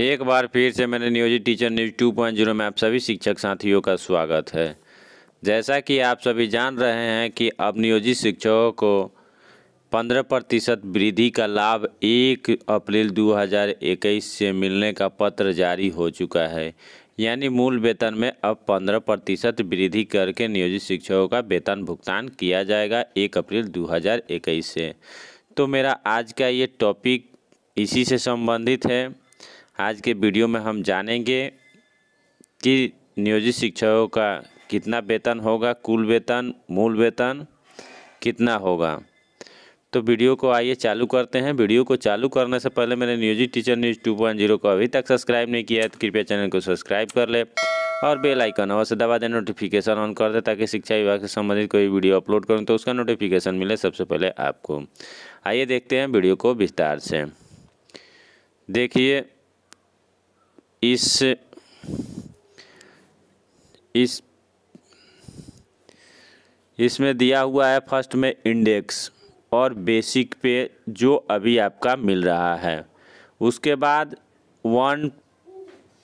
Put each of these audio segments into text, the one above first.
एक बार फिर से मैंने नियोजित टीचर न्यूज 2.0 में आप सभी शिक्षक साथियों का स्वागत है जैसा कि आप सभी जान रहे हैं कि अब नियोजित शिक्षकों को 15 प्रतिशत वृद्धि का लाभ 1 अप्रैल 2021 से मिलने का पत्र जारी हो चुका है यानी मूल वेतन में अब 15 प्रतिशत वृद्धि करके नियोजित शिक्षकों का वेतन भुगतान किया जाएगा एक अप्रैल इक्कीस से तो मेरा आज का ये टॉपिक इसी से संबंधित है आज के वीडियो में हम जानेंगे कि नियोजित शिक्षकों का कितना वेतन होगा कुल वेतन मूल वेतन कितना होगा तो वीडियो को आइए चालू करते हैं वीडियो को चालू करने से पहले मैंने नियोजित teacher news two point zero को अभी तक सब्सक्राइब नहीं किया है तो कृपया चैनल को सब्सक्राइब कर ले और बेल आइकन अवश्य दबा दें नोटिफिकेशन ऑन कर दे ताकि शिक्षा विभाग से संबंधित कोई वीडियो अपलोड करूँ तो उसका नोटिफिकेशन मिले सबसे पहले आपको आइए देखते हैं वीडियो को विस्तार से देखिए इस इस इसमें दिया हुआ है फर्स्ट में इंडेक्स और बेसिक पे जो अभी आपका मिल रहा है उसके बाद वन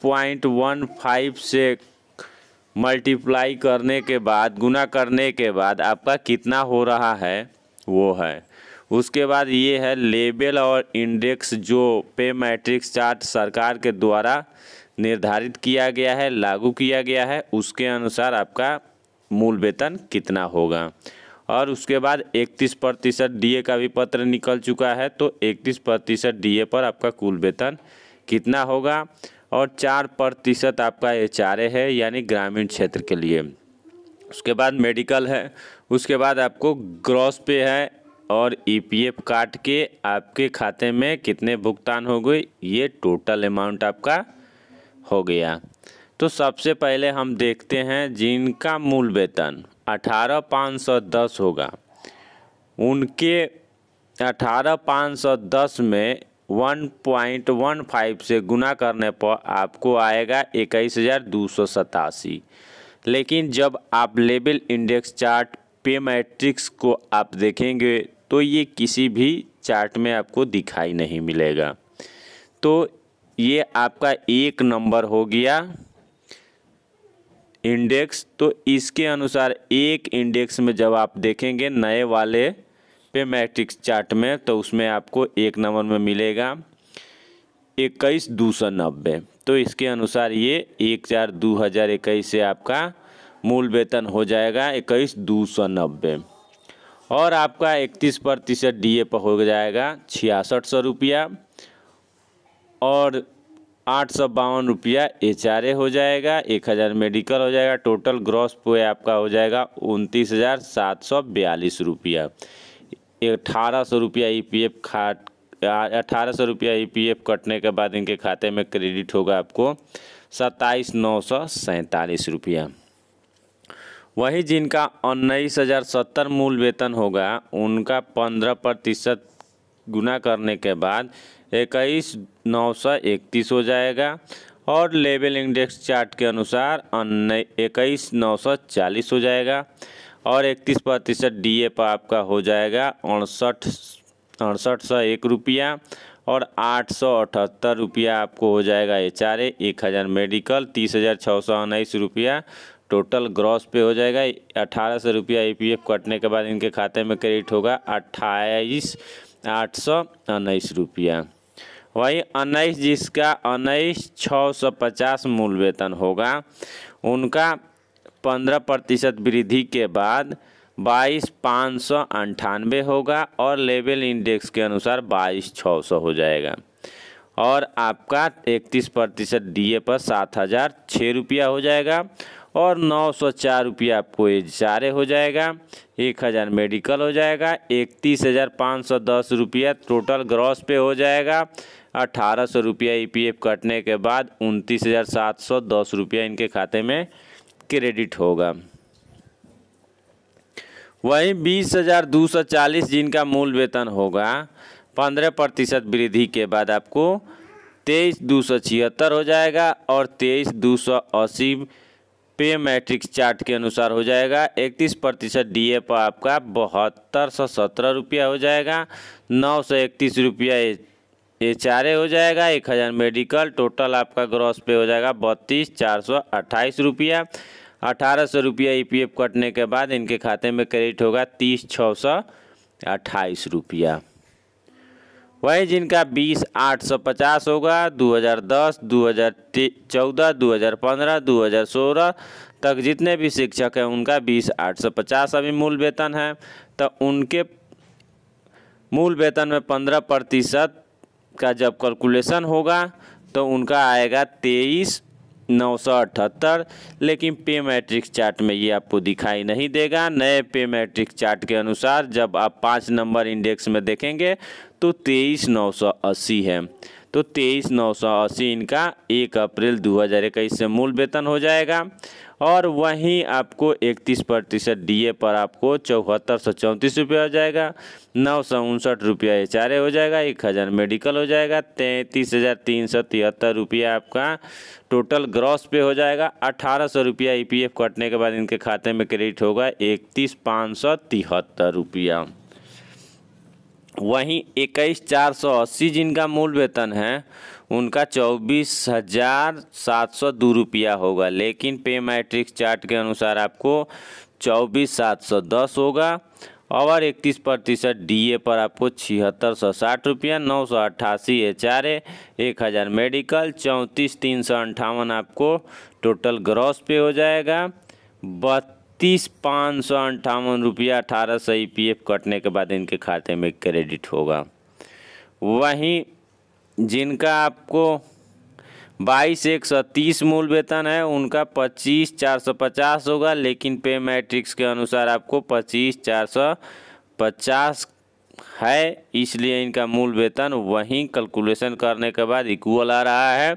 पॉइंट वन फाइव से मल्टीप्लाई करने के बाद गुना करने के बाद आपका कितना हो रहा है वो है उसके बाद ये है लेबल और इंडेक्स जो पे मैट्रिक्स चार्ट सरकार के द्वारा निर्धारित किया गया है लागू किया गया है उसके अनुसार आपका मूल वेतन कितना होगा और उसके बाद 31 प्रतिशत डी का भी पत्र निकल चुका है तो 31 प्रतिशत डी पर आपका कुल वेतन कितना होगा और चार प्रतिशत आपका एच है यानी ग्रामीण क्षेत्र के लिए उसके बाद मेडिकल है उसके बाद आपको ग्रॉस पे है और ईपीएफ e काट के आपके खाते में कितने भुगतान हो गए ये टोटल अमाउंट आपका हो गया तो सबसे पहले हम देखते हैं जिनका मूल वेतन अठारह पाँच सौ दस होगा उनके अठारह पाँच सौ दस में वन पॉइंट वन फाइव से गुना करने पर आपको आएगा इक्कीस हज़ार दो सौ सतासी लेकिन जब आप लेबल इंडेक्स चार्ट पे मैट्रिक्स को आप देखेंगे तो ये किसी भी चार्ट में आपको दिखाई नहीं मिलेगा तो ये आपका एक नंबर हो गया इंडेक्स तो इसके अनुसार एक इंडेक्स में जब आप देखेंगे नए वाले पे मैट्रिक्स चार्ट में तो उसमें आपको एक नंबर में मिलेगा इक्कीस दो सौ नब्बे तो इसके अनुसार ये एक चार दो हज़ार इक्कीस से आपका मूल वेतन हो जाएगा इक्कीस दो सौ नब्बे और आपका इकतीस प्रतिशत डी पर हो जाएगा छियासठ सौ रुपया और आठ सौ बावन रुपया एच आर ए हो जाएगा एक हज़ार मेडिकल हो जाएगा टोटल ग्रॉस पे आपका हो जाएगा उनतीस हज़ार सात सौ बयालीस रुपया अठारह सौ रुपया ई e पी एफ खाट अठारह सौ रुपया ई पी एफ कटने के बाद इनके खाते में क्रेडिट होगा आपको सत्ताईस नौ सौ सैंतालीस रुपया वहीं जिनका उन्नीस हज़ार सत्तर मूल वेतन होगा उनका पंद्रह प्रतिशत गुना करने के बाद इक्कीस नौ सौ इकतीस हो जाएगा और लेवल इंडेक्स चार्ट के अनुसार इक्कीस नौ सौ चालीस हो जाएगा और इकतीस प्रतिशत डी ए पर आपका हो जाएगा अड़सठ अड़सठ सौ एक रुपया और आठ सौ अठहत्तर रुपया आपको हो जाएगा एच आर ए एक हज़ार मेडिकल तीस हज़ार छः सौ उन्नीस रुपया टोटल ग्रॉस पे हो जाएगा अठारह सौ रुपया ई e कटने के बाद इनके खाते में क्रेडिट होगा अट्ठाईस आठ सौ उन्नीस रुपया वही उन्नीस जिसका उन्नीस छः सौ पचास मूल वेतन होगा उनका पंद्रह प्रतिशत वृद्धि के बाद बाईस पाँच सौ अंठानवे होगा और लेवल इंडेक्स के अनुसार बाईस छः सौ हो जाएगा और आपका इकतीस प्रतिशत डी पर सात हज़ार छः रुपया हो जाएगा और नौ सौ चार रुपया आपको सारे हो जाएगा एक हज़ार मेडिकल हो जाएगा इकतीस हज़ार पाँच सौ दस रुपया टोटल ग्रॉस पे हो जाएगा अठारह सौ रुपया ई e कटने के बाद उनतीस हज़ार सात सौ दस रुपया इनके खाते में क्रेडिट होगा वहीं बीस हज़ार दो सौ चालीस जिनका मूल वेतन होगा पंद्रह प्रतिशत वृद्धि के बाद आपको तेईस दो सौ छिहत्तर हो जाएगा और तेईस दो सौ अस्सी पे मैट्रिक्स चार्ट के अनुसार हो जाएगा इकतीस प्रतिशत डी ए पर आपका बहत्तर सौ सत्रह रुपया हो जाएगा नौ सौ इकतीस रुपया एच आर ए हो जाएगा एक हज़ार मेडिकल टोटल आपका ग्रॉस पे हो जाएगा बत्तीस चार सौ अट्ठाईस रुपया अठारह सौ रुपया ई पी एफ कटने के बाद इनके खाते में क्रेडिट होगा तीस छः सौ अट्ठाईस रुपया वहीं जिनका बीस आठ सौ पचास होगा 2010, 2014, 2015, 2016 तक जितने भी शिक्षक हैं उनका बीस आठ सौ पचास अभी मूल वेतन है तो उनके मूल वेतन में पंद्रह प्रतिशत का जब कैलकुलेशन होगा तो उनका आएगा तेईस नौ सौ अठहत्तर लेकिन पे मैट्रिक्स चार्ट में ये आपको दिखाई नहीं देगा नए पे मैट्रिक्स चार्ट के अनुसार जब आप पाँच नंबर इंडेक्स में देखेंगे तो तेईस नौ सौ अस्सी है तो तेईस नौ सौ अस्सी इनका एक अप्रैल दो हज़ार इक्कीस से मूल वेतन हो जाएगा और वहीं आपको इकतीस प्रतिशत डी पर आपको चौहत्तर सौ चौंतीस रुपया हो जाएगा नौ सौ उनसठ रुपया एच हो जाएगा एक हज़ार मेडिकल हो जाएगा तैंतीस हज़ार तीन सौ तिहत्तर रुपया आपका टोटल ग्रॉस पे हो जाएगा अठारह सौ रुपया ई e कटने के बाद इनके खाते में क्रेडिट होगा इकतीस पाँच सौ तिहत्तर रुपया वहीं इक्कीस चार सौ अस्सी जिनका मूल वेतन है उनका चौबीस हज़ार सात सौ दो रुपया होगा लेकिन पे मैट्रिक्स चार्ट के अनुसार आपको चौबीस सात सौ दस होगा और इकतीस प्रतिशत डी पर आपको छिहत्तर सौ साठ रुपया नौ सौ अट्ठासी एच आर ए एक हज़ार मेडिकल चौंतीस तीन सौ अंठावन आपको टोटल ग्रॉस पे हो जाएगा बत्तीस तीस पाँच सौ अंठावन रुपया अठारह सौ ई e कटने के बाद इनके खाते में क्रेडिट होगा वहीं जिनका आपको बाईस एक सौ तीस मूल वेतन है उनका पच्चीस चार सौ पचास होगा लेकिन पे मैट्रिक्स के अनुसार आपको पच्चीस चार सौ पचास है इसलिए इनका मूल वेतन वहीं कैलकुलेशन करने के बाद इक्वल आ रहा है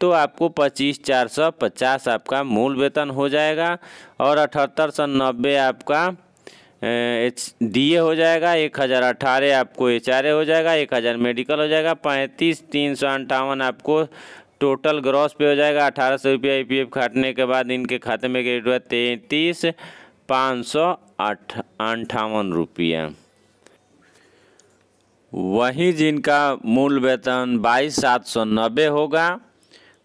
तो आपको पच्चीस चार सौ पचास आपका मूल वेतन हो जाएगा और अठहत्तर सौ नब्बे आपका एच डी ए हो जाएगा एक हज़ार अठारह आपको एच आर ए हो जाएगा एक हज़ार मेडिकल हो जाएगा पैंतीस तीन सौ अंठावन आपको टोटल ग्रॉस पे हो जाएगा अठारह सौ रुपया ई पी एफ काटने के बाद इनके खाते में क्रेडिट हुआ तैंतीस पाँच सौ आठ अंठावन रुपया वहीं जिनका मूल वेतन बाईस सात सौ नब्बे होगा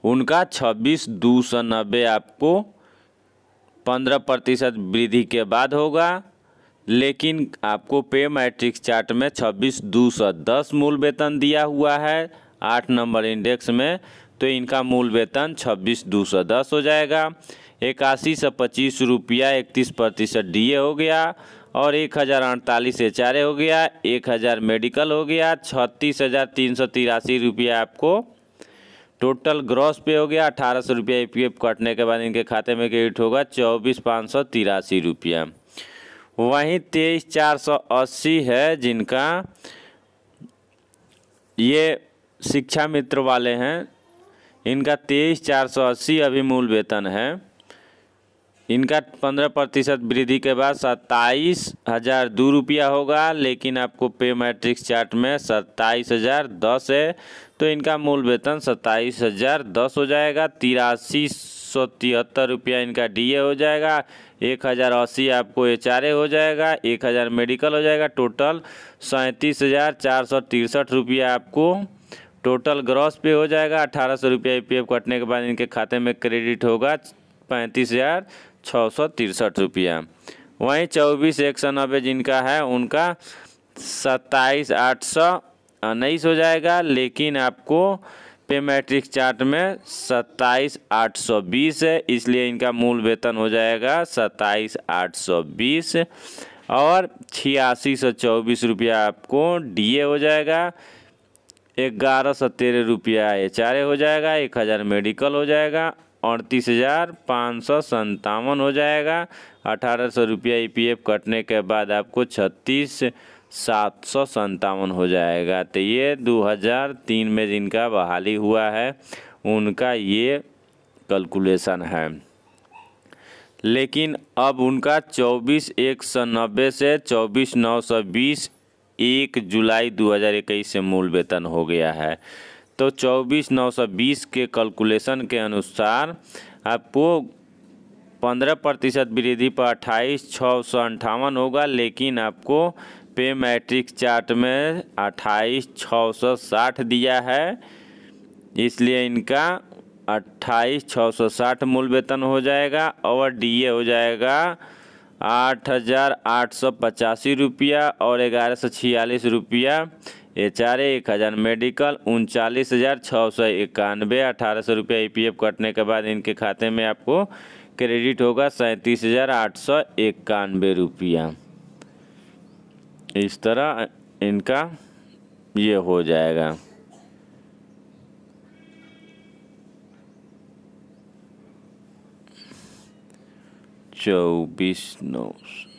उनका छब्बीस दो सौ नब्बे आपको पंद्रह प्रतिशत वृद्धि के बाद होगा लेकिन आपको पे मैट्रिक्स चार्ट में छब्बीस दो सौ दस मूल वेतन दिया हुआ है आठ नंबर इंडेक्स में तो इनका मूल वेतन छब्बीस दो सौ दस हो जाएगा इक्यासी सौ पच्चीस रुपया इकतीस प्रतिशत डी हो गया और एक हज़ार अड़तालीस एच हो गया एक हज़ार मेडिकल हो गया छत्तीस हज़ार तीन सौ तिरासी रुपया आपको टोटल ग्रॉस पे हो गया अठारह सौ रुपया ई e कटने के बाद इनके खाते में क्रेडिट होगा चौबीस पाँच सौ तिरासी रुपया वहीं तेईस चार सौ अस्सी है जिनका ये शिक्षा मित्र वाले हैं इनका तेईस चार सौ अस्सी अभी मूल वेतन है इनका पंद्रह प्रतिशत वृद्धि के बाद सत्ताईस हज़ार दो रुपया होगा लेकिन आपको पे मैट्रिक्स चार्ट में सत्ताईस हज़ार दस है तो इनका मूल वेतन सत्ताईस हज़ार दस हो जाएगा तिरासी सौ तिहत्तर रुपया इनका डीए हो जाएगा एक हज़ार अस्सी आपको एच हो जाएगा एक हज़ार मेडिकल हो जाएगा टोटल सैंतीस हज़ार चार सौ तिरसठ रुपया आपको टोटल ग्रॉस पे हो जाएगा अठारह सौ रुपया ई कटने के बाद इनके खाते में क्रेडिट होगा पैंतीस हज़ार छः सौ तिरसठ रुपया वहीं चौबीस एक सौ नब्बे जिनका है उनका सत्ताईस आठ सौ उन्नीस हो जाएगा लेकिन आपको पे मैट्रिक चार्ट में सत्ताईस आठ सौ बीस है इसलिए इनका मूल वेतन हो जाएगा सत्ताईस आठ सौ बीस और छियासी सौ चौबीस रुपया आपको डीए हो जाएगा ग्यारह सौ तेरह रुपया एच हो जाएगा एक हज़ार मेडिकल हो जाएगा अड़तीस हज़ार पाँच सौ संतावन हो जाएगा अठारह सौ रुपया ई e कटने के बाद आपको छत्तीस सात सौ संतावन हो जाएगा तो ये 2003 में जिनका बहाली हुआ है उनका ये कैलकुलेशन है लेकिन अब उनका चौबीस एक सौ नब्बे से चौबीस नौ सौ बीस एक जुलाई 2021 से मूल वेतन हो गया है तो चौबीस नौ सौ बीस के कैलकुलेशन के अनुसार आपको पंद्रह प्रतिशत वृद्धि पर अट्ठाईस छः सौ अंठावन होगा लेकिन आपको पे मैट्रिक्स चार्ट में अट्ठाईस छः सौ साठ दिया है इसलिए इनका अट्ठाईस छः सौ साठ मूल वेतन हो जाएगा और डीए हो जाएगा आठ हज़ार आठ सौ पचासी रुपया और ग्यारह सौ छियालीस रुपया एच आर ए एक हज़ार मेडिकल उनचालीस हज़ार छः सौ इक्यानवे अठारह सौ रुपया ई पी एफ कटने के बाद इनके खाते में आपको क्रेडिट होगा सैंतीस हज़ार आठ सौ इक्यानवे रुपया इस तरह इनका ये हो जाएगा चौबीस नौ सौ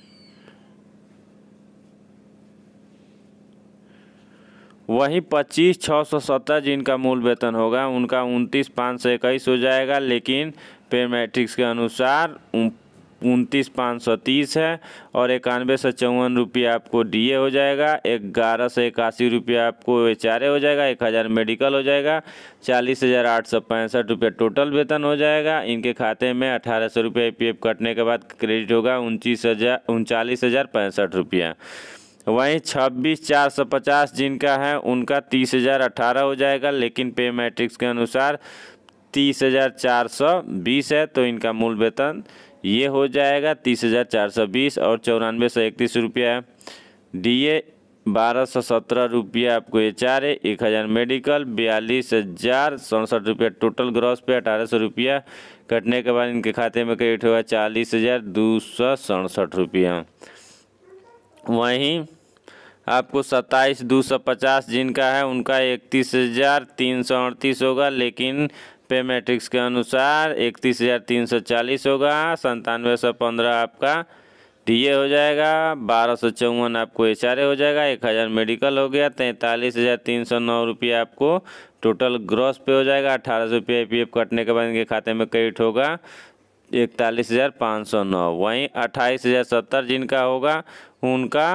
वहीं पच्चीस छः सौ सत्तर जिनका मूल वेतन होगा उनका उनतीस पाँच सौ इक्कीस हो जाएगा लेकिन पे मैट्रिक्स के अनुसार उनतीस पाँच सौ तीस है और इक्यानवे सौ चौवन रुपये आपको डीए हो जाएगा ग्यारह सौ इक्यासी रुपये आपको एच हो जाएगा एक हज़ार मेडिकल हो जाएगा चालीस हज़ार आठ सौ पैंसठ रुपये टोटल वेतन हो जाएगा इनके खाते में अठारह सौ रुपये पी e कटने के बाद क्रेडिट होगा उनतीस हज़ार उनचालीस हज़ार पैंसठ रुपया वहीं छब्बीस चार सौ पचास जिनका है उनका तीस हज़ार अठारह हो जाएगा लेकिन पे मैट्रिक्स के अनुसार तीस हज़ार चार सौ बीस है तो इनका मूल वेतन ये हो जाएगा तीस हज़ार चार सौ बीस और चौरानवे सौ इकतीस रुपया है डी ए बारह सौ सत्रह रुपया आपको एच आर ए एक हज़ार मेडिकल बयालीस हज़ार सड़सठ रुपया टोटल ग्रॉस पे अठारह सौ रुपया कटने के बाद इनके खाते में क्रेडिट हुआ चालीस हज़ार दो सौ सड़सठ रुपया वहीं आपको सत्ताईस दो सौ पचास जिनका है उनका इकतीस हज़ार तीन सौ अड़तीस होगा लेकिन पे मैट्रिक्स के अनुसार इकतीस हज़ार तीन सौ चालीस होगा संतानवे सौ पंद्रह आपका टीए हो जाएगा बारह सौ चौवन आपको एच हो जाएगा एक हज़ार मेडिकल हो गया तैंतालीस हज़ार तीन सौ नौ रुपये आपको टोटल ग्रॉस पे हो जाएगा अठारह सौ रुपये आई कटने के बाद इनके खाते में क्रेडिट होगा इकतालीस हज़ार पाँच सौ नौ वहीं अट्ठाईस हज़ार सत्तर जिनका होगा उनका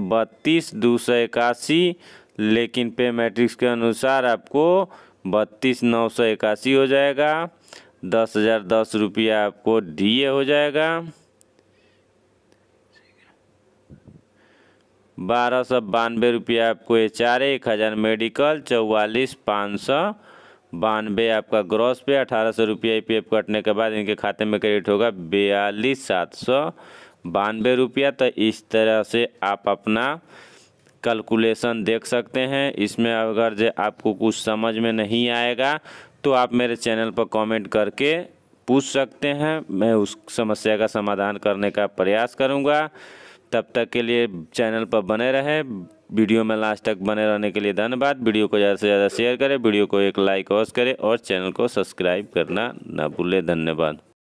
बत्तीस दो सौ इक्यासी लेकिन पे मैट्रिक्स के अनुसार आपको बत्तीस नौ सौ इक्यासी हो जाएगा दस हज़ार दस रुपया आपको डी ए हो जाएगा बारह सौ बानवे रुपया आपको एच आर एक हज़ार मेडिकल चौवालीस पाँच सौ बानवे आपका ग्रॉस पे अठारह सौ रुपया ई पी कटने के बाद इनके खाते में क्रेडिट होगा बयालीस सात सौ बानवे रुपया तो इस तरह से आप अपना कैलकुलेशन देख सकते हैं इसमें अगर जो आपको कुछ समझ में नहीं आएगा तो आप मेरे चैनल पर कमेंट करके पूछ सकते हैं मैं उस समस्या का समाधान करने का प्रयास करूंगा तब तक के लिए चैनल पर बने रहें वीडियो में लास्ट तक बने रहने के लिए धन्यवाद वीडियो को ज़्यादा से ज़्यादा शेयर करें वीडियो को एक लाइक और करें और चैनल को सब्सक्राइब करना ना भूलें धन्यवाद